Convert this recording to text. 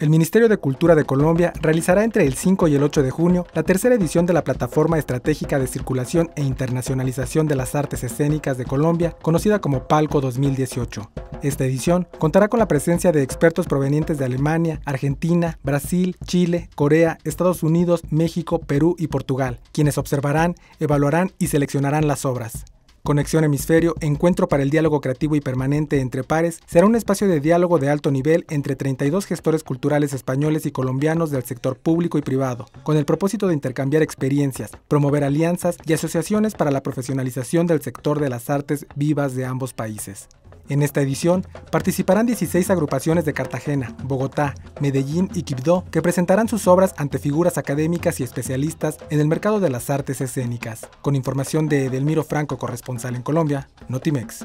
El Ministerio de Cultura de Colombia realizará entre el 5 y el 8 de junio la tercera edición de la Plataforma Estratégica de Circulación e Internacionalización de las Artes Escénicas de Colombia, conocida como Palco 2018. Esta edición contará con la presencia de expertos provenientes de Alemania, Argentina, Brasil, Chile, Corea, Estados Unidos, México, Perú y Portugal, quienes observarán, evaluarán y seleccionarán las obras. Conexión Hemisferio, encuentro para el diálogo creativo y permanente entre pares, será un espacio de diálogo de alto nivel entre 32 gestores culturales españoles y colombianos del sector público y privado, con el propósito de intercambiar experiencias, promover alianzas y asociaciones para la profesionalización del sector de las artes vivas de ambos países. En esta edición participarán 16 agrupaciones de Cartagena, Bogotá, Medellín y Quibdó que presentarán sus obras ante figuras académicas y especialistas en el mercado de las artes escénicas. Con información de Edelmiro Franco, corresponsal en Colombia, Notimex.